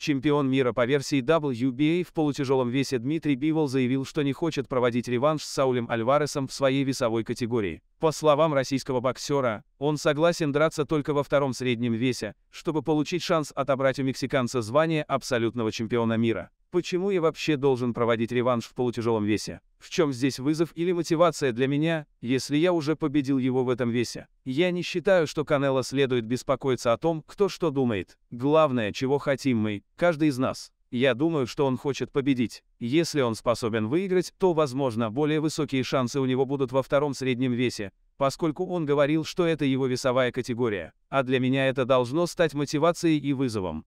Чемпион мира по версии WBA в полутяжелом весе Дмитрий Бивол заявил, что не хочет проводить реванш с Саулем Альваресом в своей весовой категории. По словам российского боксера, он согласен драться только во втором среднем весе, чтобы получить шанс отобрать у мексиканца звание абсолютного чемпиона мира. Почему я вообще должен проводить реванш в полутяжелом весе? В чем здесь вызов или мотивация для меня, если я уже победил его в этом весе? Я не считаю, что Канело следует беспокоиться о том, кто что думает. Главное, чего хотим мы, каждый из нас. Я думаю, что он хочет победить. Если он способен выиграть, то, возможно, более высокие шансы у него будут во втором среднем весе, поскольку он говорил, что это его весовая категория. А для меня это должно стать мотивацией и вызовом.